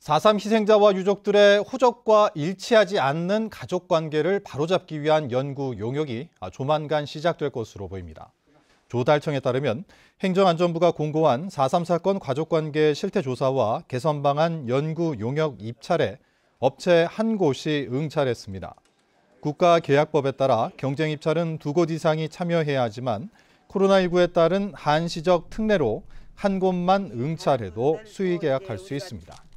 4.3 희생자와 유족들의 호적과 일치하지 않는 가족 관계를 바로잡기 위한 연구 용역이 조만간 시작될 것으로 보입니다. 조달청에 따르면 행정안전부가 공고한 4.3 사건 가족관계 실태조사와 개선 방안 연구 용역 입찰에 업체 한 곳이 응찰했습니다. 국가계약법에 따라 경쟁 입찰은 두 곳 이상이 참여해야 하지만 코로나19에 따른 한시적 특례로 한 곳만 응찰해도 수의 계약할 수 있습니다.